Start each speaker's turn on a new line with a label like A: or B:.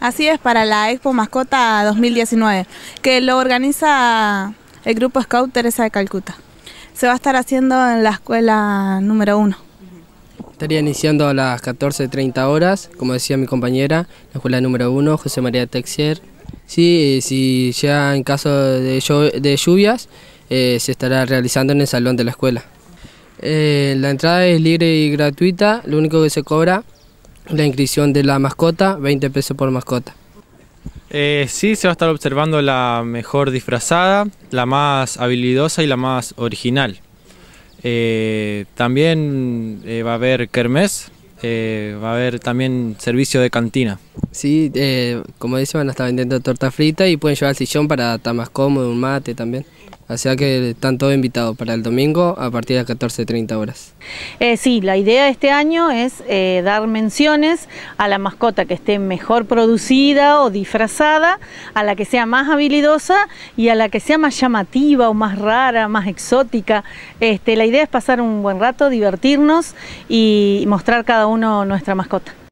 A: Así es, para la Expo Mascota 2019, que lo organiza el Grupo Scout Teresa de Calcuta. Se va a estar haciendo en la escuela número uno.
B: Estaría iniciando a las 14.30 horas, como decía mi compañera, la escuela número uno, José María Texier. Sí, eh, si ya en caso de, lluvias, eh, se estará realizando en el salón de la escuela. Eh, la entrada es libre y gratuita, lo único que se cobra la inscripción de la mascota, 20 pesos por mascota.
C: Eh, sí, se va a estar observando la mejor disfrazada, la más habilidosa y la más original. Eh, también eh, va a haber kermés, eh, va a haber también servicio de cantina. Sí,
B: eh, como dicen van a estar vendiendo torta frita y pueden llevar el sillón para estar más cómodo, un mate también. O sea que están todos invitados para el domingo a partir de las 14.30 horas. Eh,
D: sí, la idea de este año es eh, dar menciones a la mascota que esté mejor producida o disfrazada, a la que sea más habilidosa y a la que sea más llamativa o más rara, más exótica. Este, la idea es pasar un buen rato, divertirnos
C: y mostrar cada uno nuestra mascota.